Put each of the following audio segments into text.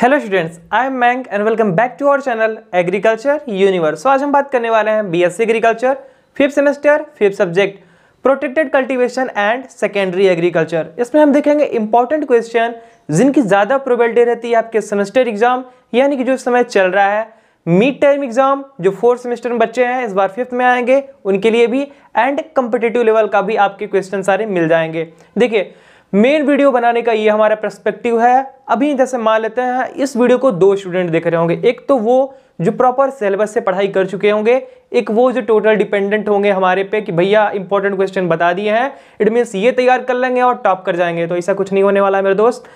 Hello students I am मैंक and welcome back to our channel agriculture universe आज हम बात करने वाले हैं BSc agriculture fifth semester fifth subject protected cultivation and secondary agriculture इसमें हम देखेंगे इंपॉर्टेंट क्वेश्चन जिनकी ज़्यादा प्रोबेबिलिटी रहती है आपके सेमेस्टर एग्जाम यानी कि जो समय चल रहा है मिड टर्म एग्जाम जो फोर्थ सेमेस्टर में बच्चे हैं इस बार फिफ्थ में आएंगे उनके लिए भी एंड कंपिटेटिव लेवल का भी आपके क्वेश्चन सारे मिल जाएंगे देखिए मेन वीडियो बनाने का ये हमारा पर्सपेक्टिव है अभी जैसे मान लेते हैं इस वीडियो को दो स्टूडेंट देख रहे होंगे एक तो वो जो प्रॉपर सिलेबस से पढ़ाई कर चुके होंगे एक वो जो टोटल डिपेंडेंट होंगे हमारे पे कि भैया इंपॉर्टेंट क्वेश्चन बता दिए हैं इट मीन्स ये तैयार कर लेंगे और टॉप कर जाएंगे तो ऐसा कुछ नहीं होने वाला है मेरे दोस्त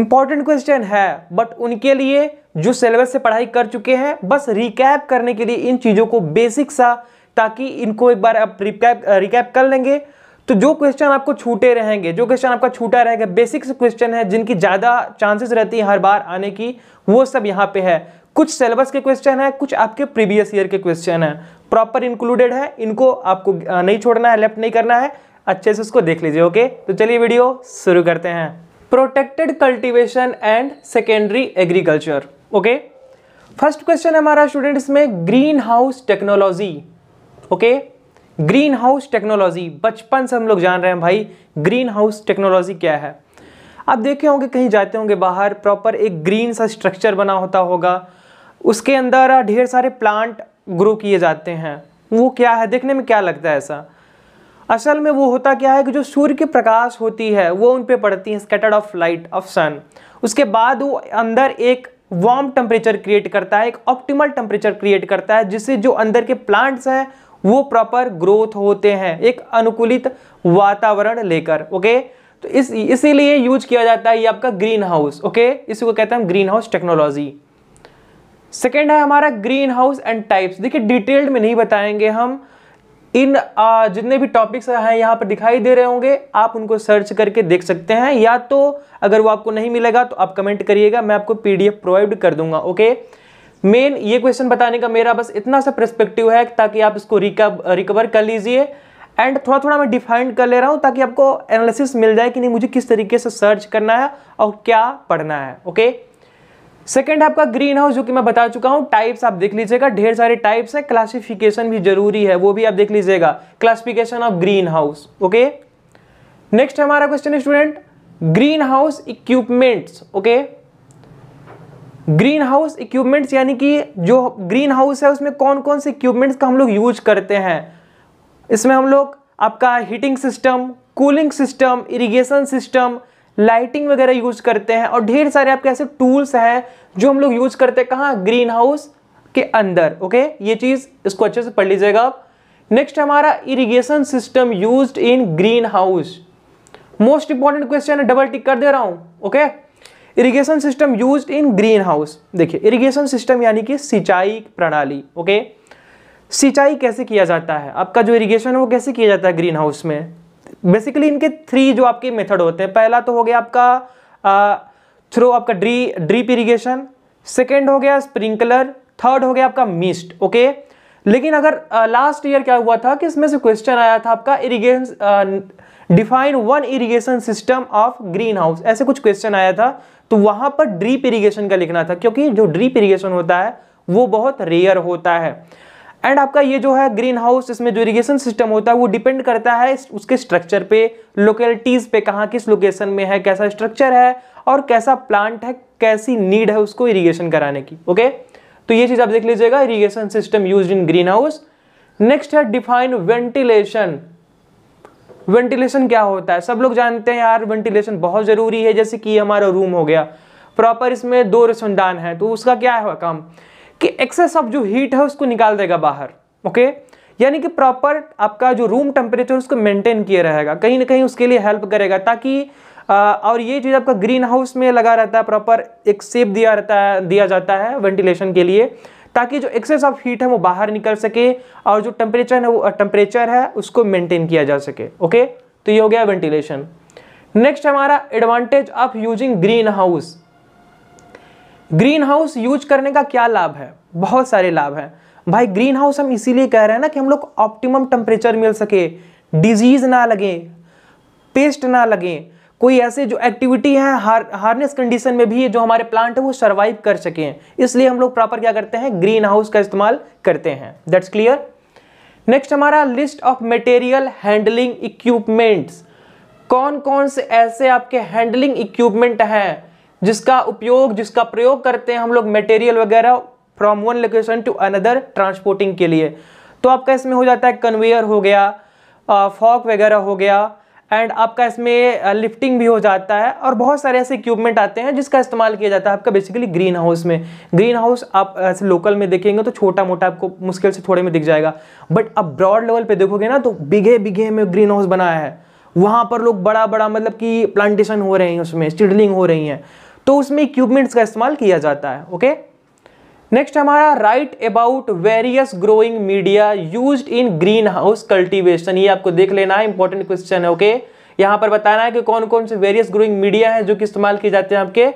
इंपॉर्टेंट क्वेश्चन है बट उनके लिए जो सिलेबस से पढ़ाई कर चुके हैं बस रिकैप करने के लिए इन चीज़ों को बेसिक सा ताकि इनको एक बार आप रिकैप रिकैप कर लेंगे तो जो क्वेश्चन आपको छूटे रहेंगे जो क्वेश्चन आपका छूटा रहेगा बेसिक्स क्वेश्चन है जिनकी ज़्यादा चांसेस रहती है हर बार आने की वो सब यहाँ पे है कुछ सिलेबस के क्वेश्चन है कुछ आपके प्रीवियस ईयर के क्वेश्चन है प्रॉपर इंक्लूडेड है इनको आपको नहीं छोड़ना है लेफ्ट नहीं करना है अच्छे से उसको देख लीजिए ओके तो चलिए वीडियो शुरू करते हैं protected cultivation and secondary agriculture okay first question हमारा स्टूडेंट्स में green house technology okay green house technology बचपन से हम लोग जान रहे हैं भाई ग्रीन हाउस टेक्नोलॉजी क्या है आप देखे होंगे कहीं जाते होंगे बाहर प्रॉपर एक ग्रीन सा स्ट्रक्चर बना होता होगा उसके अंदर ढेर सारे प्लांट ग्रो किए जाते हैं वो क्या है देखने में क्या लगता है ऐसा असल में वो होता क्या है कि जो सूर्य के प्रकाश होती है वो उन पर पड़ती है scattered of light of sun उसके बाद वो अंदर एक वार्म टेम्परेचर क्रिएट करता है एक ऑप्टिमल टेम्परेचर क्रिएट करता है जिससे जो अंदर के प्लांट्स हैं वो प्रॉपर ग्रोथ होते हैं एक अनुकूलित वातावरण लेकर ओके तो इस इसीलिए यूज किया जाता है ये आपका ग्रीन हाउस ओके इसी को कहते हैं हम ग्रीन हाउस टेक्नोलॉजी सेकेंड है हमारा ग्रीन हाउस एंड टाइप्स देखिए डिटेल्ड में नहीं बताएंगे हम इन जितने भी टॉपिक्स हैं यहाँ पर दिखाई दे रहे होंगे आप उनको सर्च करके देख सकते हैं या तो अगर वो आपको नहीं मिलेगा तो आप कमेंट करिएगा मैं आपको पीडीएफ प्रोवाइड कर दूंगा ओके मेन ये क्वेश्चन बताने का मेरा बस इतना सा प्रस्पेक्टिव है ताकि आप इसको रिकवर कर लीजिए एंड थोड़ा थोड़ा मैं डिफाइंड कर ले रहा हूँ ताकि आपको एनालिसिस मिल जाए कि नहीं मुझे किस तरीके से सर्च करना है और क्या पढ़ना है ओके सेकेंड आपका ग्रीन हाउस जो कि मैं बता चुका हूँ टाइप्स आप देख लीजिएगा ढेर सारे टाइप्स हैं क्लासिफिकेशन भी जरूरी है वो भी आप देख लीजिएगा classification of green house okay next हमारा question student green house equipments okay green house equipments यानी कि जो ग्रीन हाउस है उसमें कौन कौन से इक्विपमेंट्स का हम लोग यूज करते हैं इसमें हम लोग आपका heating system cooling system irrigation system lighting वगैरह यूज करते हैं और ढेर सारे आपके ऐसे टूल्स हैं जो हम लोग यूज करते हैं कहाँ ग्रीन हाउस के अंदर ओके ये चीज़ इसको अच्छे से पढ़ लीजिएगा आप नेक्स्ट हमारा irrigation system use in green house most important question है डबल टिक कर दे रहा हूँ okay okay? Irrigation system use in green house देखिए इरिगेशन सिस्टम यानी कि सिंचाई प्रणाली ओके सिंचाई कैसे किया जाता है आपका जो इरिगेशन है वो कैसे किया जाता है ग्रीन हाउस में बेसिकली इनके थ्री जो आपके मेथड होते हैं पहला तो हो गया आपका थ्रो आपका ड्री ड्रीप इरिगेशन सेकेंड हो गया स्प्रिंकलर थर्ड हो गया आपका मिस्ट ओके okay? लेकिन अगर लास्ट ईयर क्या हुआ था कि इसमें से क्वेश्चन आया था आपका irrigation define one irrigation system of green house ऐसे कुछ क्वेश्चन आया था तो वहां पर ड्रीप इरीगेशन का लिखना था क्योंकि जो ड्रीप इरीगेशन होता है वो बहुत रेयर होता है एंड आपका ये जो है ग्रीन हाउस इसमें जो इरीगेशन सिस्टम होता है वो डिपेंड करता है उसके स्ट्रक्चर पे लोकेलिटीज़ पे कहाँ किस लोकेशन में है कैसा स्ट्रक्चर है और कैसा प्लांट है कैसी नीड है उसको इरीगेशन कराने की ओके okay? तो ये चीज़ आप देख लीजिएगा irrigation system use in green house next है डिफाइन वेंटिलेशन वेंटिलेशन क्या होता है सब लोग जानते हैं यार वेंटिलेशन बहुत ज़रूरी है जैसे कि हमारा रूम हो गया प्रॉपर इसमें दो रसोनदान है तो उसका क्या है काम कि एक्सेस ऑफ जो हीट है उसको निकाल देगा बाहर ओके okay? यानी कि प्रॉपर आपका जो रूम टेम्परेचर उसको मेंटेन किया रहेगा कहीं ना कहीं उसके लिए हेल्प करेगा ताकि और ये चीज़ आपका ग्रीन हाउस में लगा रहता है प्रॉपर एक सेप दिया रहता है दिया जाता है वेंटिलेशन के लिए ताकि जो एक्सेस ऑफ हीट है वो बाहर निकल सके और जो टेम्परेचर है वो टेम्परेचर है उसको मेंटेन किया जा सके ओके तो ये हो गया वेंटिलेशन नेक्स्ट हमारा advantage of using green house green house use करने का क्या लाभ है बहुत सारे लाभ हैं भाई ग्रीन हाउस हम इसीलिए कह रहे हैं ना कि हम लोग ऑप्टिमम टेम्परेचर मिल सके डिजीज ना लगे पेस्ट ना लगे कोई ऐसे जो एक्टिविटी है हार हार्नेस कंडीशन में भी जो हमारे प्लांट है वो सर्वाइव कर सकें इसलिए हम लोग प्रॉपर क्या करते हैं ग्रीन हाउस का इस्तेमाल करते हैं दैट्स क्लियर नेक्स्ट हमारा list of material handling equipments कौन कौन से ऐसे आपके हैंडलिंग इक्विपमेंट हैं जिसका उपयोग जिसका प्रयोग करते हैं हम लोग मटेरियल वगैरह from one location to another transporting के लिए तो आपका इसमें हो जाता है कन्वेयर हो गया फॉक वगैरह हो गया एंड आपका इसमें लिफ्टिंग भी हो जाता है और बहुत सारे ऐसे इक्विपमेंट आते हैं जिसका इस्तेमाल किया जाता है आपका बेसिकली ग्रीन हाउस में ग्रीन हाउस आप ऐसे लोकल में देखेंगे तो छोटा मोटा आपको मुश्किल से थोड़े में दिख जाएगा बट आप ब्रॉड लेवल पे देखोगे ना तो बिघे बिघे में ग्रीन हाउस बनाया है वहाँ पर लोग बड़ा बड़ा मतलब कि प्लांटेशन हो रहे हैं उसमें स्टिडलिंग हो रही हैं तो उसमें इक्विपमेंट्स का इस्तेमाल किया जाता है ओके नेक्स्ट हमारा write about various growing media use in green house cultivation ये आपको देख लेना है इंपॉर्टेंट क्वेश्चन है ओके यहाँ पर बताना है कि कौन कौन से वेरियस ग्रोइंग मीडिया है जो कि इस्तेमाल किए जाते हैं आपके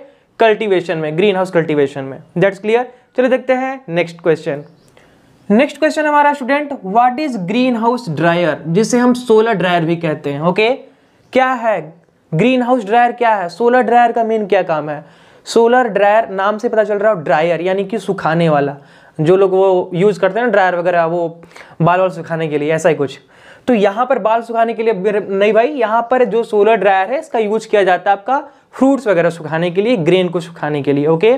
कल्टिवेशन में ग्रीन हाउस कल्टिवेशन में दैट्स क्लियर चलिए देखते हैं नेक्स्ट क्वेश्चन नेक्स्ट क्वेश्चन हमारा student what is green house dryer जिसे हम सोलर ड्रायर भी कहते हैं ओके okay? क्या है ग्रीन हाउस ड्रायर क्या है सोलर ड्रायर का मेन क्या काम है सोलर ड्रायर नाम से पता चल रहा है ड्रायर यानी कि सुखाने वाला जो लोग वो यूज़ करते हैं ना ड्रायर वगैरह वो बाल वाल सुखाने के लिए ऐसा ही कुछ तो यहाँ पर बाल सुखाने के लिए नहीं भाई यहाँ पर जो सोलर ड्रायर है इसका यूज किया जाता है आपका फ्रूट्स वगैरह सुखाने के लिए ग्रेन को सुखाने के लिए ओके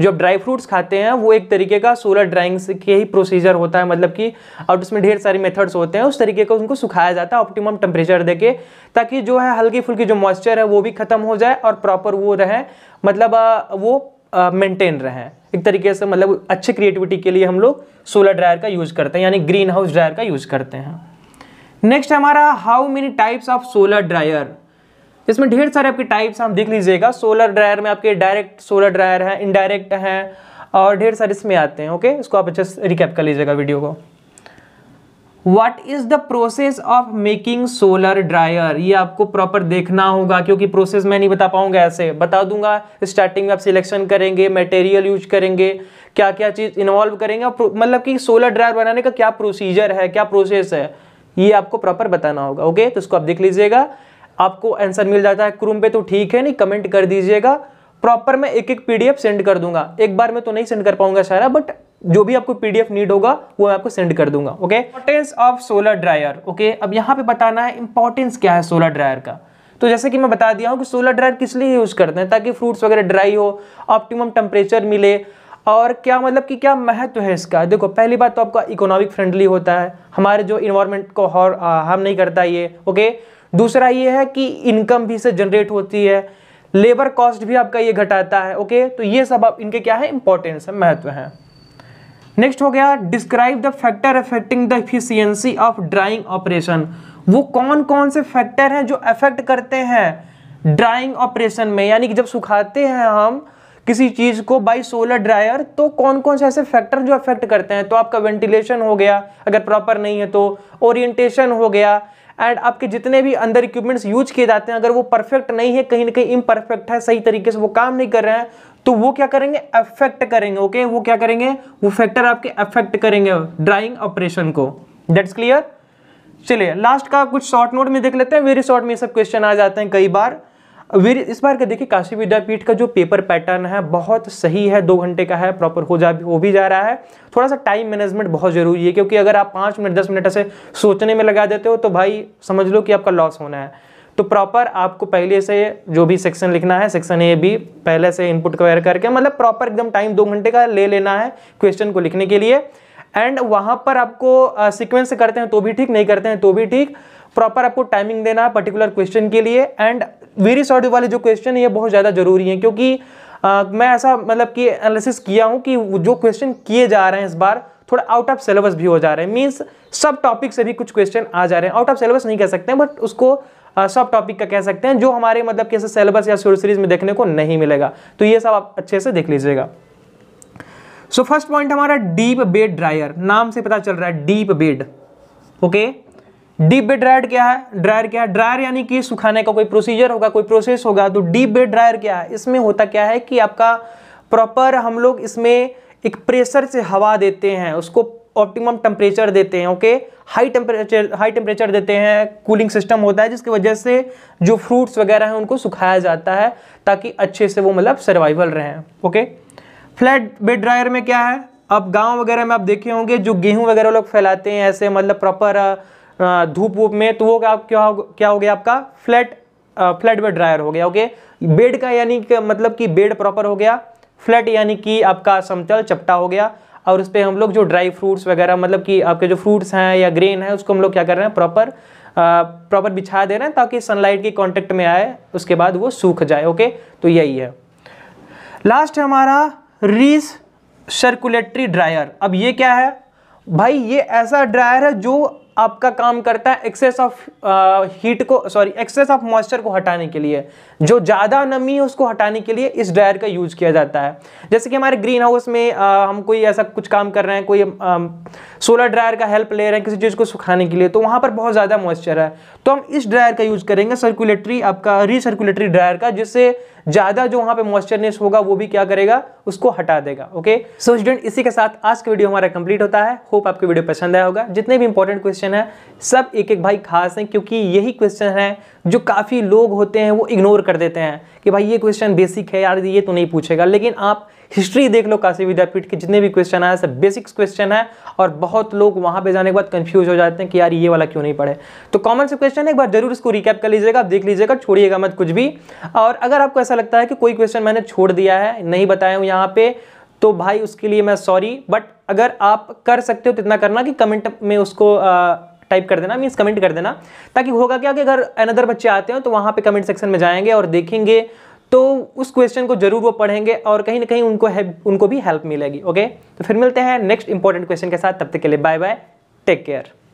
जो आप ड्राई फ्रूट्स खाते हैं वो एक तरीके का सोलर ड्राइंग के ही प्रोसीजर होता है मतलब कि और उसमें ढेर सारे मेथड्स होते हैं उस तरीके का उनको सुखाया जाता है ऑप्टिमम टेम्परेचर देके ताकि जो है हल्की फुल्की जो मॉइस्चर है वो भी खत्म हो जाए और प्रॉपर वो रहें मतलब वो मेंटेन रहें एक तरीके से मतलब अच्छे क्रिएटिविटी के लिए हम लोग सोलर ड्रायर का यूज़ करते हैं यानी ग्रीन हाउस ड्रायर का यूज़ करते हैं नेक्स्ट हमारा how many types of solar dryer इसमें ढेर सारे आपके टाइप्स आप देख लीजिएगा सोलर ड्रायर में आपके डायरेक्ट सोलर ड्रायर हैं इनडायरेक्ट हैं और ढेर सारे इसमें आते हैं ओके इसको आप अच्छे से रिकैप कर लीजिएगा वीडियो को what is the process of making solar dryer ये आपको प्रॉपर देखना होगा क्योंकि प्रोसेस मैं नहीं बता पाऊंगा ऐसे बता दूंगा स्टार्टिंग में आप सिलेक्शन करेंगे मटेरियल यूज करेंगे क्या क्या चीज़ इन्वॉल्व करेंगे मतलब कि सोलर ड्रायर बनाने का क्या प्रोसीजर है क्या प्रोसेस है ये आपको प्रॉपर बताना होगा ओके तो इसको आप देख लीजिएगा आपको आंसर मिल जाता है क्रूम पे तो ठीक है नहीं कमेंट कर दीजिएगा प्रॉपर मैं एक एक पीडीएफ सेंड कर दूंगा एक बार में तो नहीं सेंड कर पाऊंगा सारा बट जो भी आपको पीडीएफ नीड होगा वो मैं आपको सेंड कर दूंगा okay importance of solar dryer okay अब यहाँ पे बताना है इंपॉर्टेंस क्या है सोलर ड्रायर का तो जैसे कि मैं बता दिया हूँ कि सोलर ड्रायर किस लिए यूज़ करते हैं ताकि फ्रूट्स वगैरह ड्राई हो ऑप्टिमम टेम्परेचर मिले और क्या मतलब कि क्या महत्व है इसका देखो पहली बात तो आपका इकोनॉमिक फ्रेंडली होता है हमारे जो इन्वायरमेंट को और हार्म नहीं करता ये ओके दूसरा ये है कि इनकम भी इससे जनरेट होती है लेबर कॉस्ट भी आपका ये घटाता है ओके तो ये सब आप इनके क्या है इंपॉर्टेंस है महत्व है नेक्स्ट हो गया describe the factor affecting the efficiency of drying operation वो कौन कौन से फैक्टर हैं जो अफेक्ट करते हैं ड्राइंग ऑपरेशन में यानी कि जब सुखाते हैं हम किसी चीज़ को बाई सोलर ड्रायर तो कौन कौन से ऐसे फैक्टर जो अफेक्ट करते हैं तो आपका वेंटिलेशन हो गया अगर प्रॉपर नहीं है तो ओरिएंटेशन हो गया एंड आपके जितने भी अंदर इक्विपमेंट्स यूज किए जाते हैं अगर वो परफेक्ट नहीं है कहीं ना कहीं इम्परफेक्ट है सही तरीके से वो काम नहीं कर रहे हैं तो वो क्या करेंगे अफेक्ट करेंगे ओके okay? वो क्या करेंगे वो फैक्टर आपके अफेक्ट करेंगे ड्राइंग ऑपरेशन को डेट्स क्लियर चलिए लास्ट का कुछ शॉर्ट नोट में देख लेते हैं वेरी शॉर्ट में सब क्वेश्चन आ जाते हैं कई बार वीर इस बार का देखिए काशी विद्यापीठ का जो पेपर पैटर्न है बहुत सही है दो घंटे का है प्रॉपर हो जा हो भी जा रहा है थोड़ा सा टाइम मैनेजमेंट बहुत ज़रूरी है क्योंकि अगर आप पाँच मिनट दस मिनट ऐसे सोचने में लगा देते हो तो भाई समझ लो कि आपका लॉस होना है तो प्रॉपर आपको पहले से जो भी सेक्शन लिखना है सेक्शन ए भी पहले से इनपुट कवर करके मतलब प्रॉपर एकदम टाइम दो घंटे का ले लेना है क्वेश्चन को लिखने के लिए एंड वहाँ पर आपको सिक्वेंस करते हैं तो भी ठीक नहीं करते हैं तो भी ठीक प्रॉपर आपको टाइमिंग देना है पर्टिकुलर क्वेश्चन के लिए एंड वेरी सॉर्ट वाले जो क्वेश्चन है ये बहुत ज़्यादा जरूरी हैं क्योंकि आ, मैं ऐसा मतलब कि एनालिसिस किया हूँ कि जो क्वेश्चन किए जा रहे हैं इस बार थोड़ा आउट ऑफ सिलेबस भी हो जा रहे हैं मीन्स सब टॉपिक से भी कुछ क्वेश्चन आ जा रहे हैं आउट ऑफ सिलेबस नहीं कह सकते हैं बट उसको सब टॉपिक का कह सकते हैं जो हमारे मतलब कैसे सिलेबस या सीरीज में देखने को नहीं मिलेगा तो ये सब आप अच्छे से देख लीजिएगा सो फर्स्ट पॉइंट हमारा डीप बेड ड्रायर नाम से पता चल रहा है deep bed okay okay? Deep bed dryer क्या है ड्रायर क्या है ड्रायर यानी कि सुखाने का कोई प्रोसीजर होगा कोई प्रोसेस होगा तो डीप बेड ड्रायर क्या है इसमें होता क्या है कि आपका प्रॉपर हम लोग इसमें एक प्रेशर से हवा देते हैं उसको ऑप्टिमम टेम्परेचर देते हैं okay high temperature high temperature देते हैं कूलिंग सिस्टम होता है जिसकी वजह से जो फ्रूट्स वगैरह हैं उनको सुखाया जाता है ताकि अच्छे से वो मतलब सर्वाइवल रहें ओके फ्लैट बेड ड्रायर में क्या है अब गांव वगैरह में आप देखे होंगे जो गेहूं वगैरह लोग फैलाते हैं ऐसे मतलब प्रॉपर धूप वूप में तो वो क्या क्या हो, क्या हो गया आपका फ्लैट फ्लैट बेड ड्रायर हो गया ओके बेड का यानी मतलब कि बेड प्रॉपर हो गया फ्लैट यानी कि आपका समतल चपटा हो गया और उस पर हम लोग जो ड्राई फ्रूट्स वगैरह मतलब कि आपके जो फ्रूट्स हैं या ग्रेन है उसको हम लोग क्या कर रहे हैं प्रॉपर प्रॉपर बिछा दे रहे हैं ताकि सनलाइट के कांटेक्ट में आए उसके बाद वो सूख जाए ओके तो यही है लास्ट हमारा रीस सर्कुलेटरी ड्रायर अब ये क्या है भाई ये ऐसा ड्रायर है जो आपका काम करता है एक्सेस ऑफ हीट को सॉरी एक्सेस ऑफ मॉइस्चर को हटाने के लिए जो ज़्यादा नमी है उसको हटाने के लिए इस ड्रायर का यूज किया जाता है जैसे कि हमारे ग्रीन हाउस में आ, हम कोई ऐसा कुछ काम कर रहे हैं कोई सोलर ड्रायर का हेल्प ले रहे हैं किसी चीज़ को सुखाने के लिए तो वहाँ पर बहुत ज़्यादा मॉइस्चर है तो हम इस ड्रायर का यूज़ करेंगे सर्कुलेटरी आपका रिसर्कुलेटरी ड्रायर का जिससे ज़्यादा जो वहाँ पर मॉइस्चरनेस होगा वो भी क्या करेगा उसको हटा देगा ओके सो स्टूडेंट इसी के साथ आज का वीडियो हमारा कंप्लीट होता है होप आपको वीडियो पसंद आया होगा जितने भी इंपॉर्टेंट क्वेश्चन है सब एक एक भाई खास हैं क्योंकि यही क्वेश्चन है जो काफ़ी लोग होते हैं वो इग्नोर कर देते हैं कि भाई ये क्वेश्चन बेसिक है यार ये तो नहीं पूछेगा लेकिन आप हिस्ट्री देख लो काशी विद्यापीठ के जितने भी क्वेश्चन आए सब बेसिक्स क्वेश्चन है और बहुत लोग वहाँ पे जाने के बाद कंफ्यूज हो जाते हैं कि यार ये वाला क्यों नहीं पढ़े तो कॉमन से क्वेश्चन है एक बार जरूर इसको रिकैप कर लीजिएगा आप देख लीजिएगा छोड़िएगा मत कुछ भी और अगर आपको ऐसा लगता है कि कोई क्वेश्चन मैंने छोड़ दिया है नहीं बताया हूँ यहाँ पे तो भाई उसके लिए मैं सॉरी बट अगर आप कर सकते हो तो इतना करना कि कमेंट में उसको टाइप कर देना मीन्स कमेंट कर देना ताकि होगा क्या कि अगर अनदर बच्चे आते हैं तो वहाँ पे कमेंट सेक्शन में जाएंगे और देखेंगे तो उस क्वेश्चन को जरूर वो पढ़ेंगे और कहीं ना कहीं उनको हेल्प उनको भी हेल्प मिलेगी ओके तो फिर मिलते हैं नेक्स्ट इंपॉर्टेंट क्वेश्चन के साथ तब तक के लिए बाय बाय टेक केयर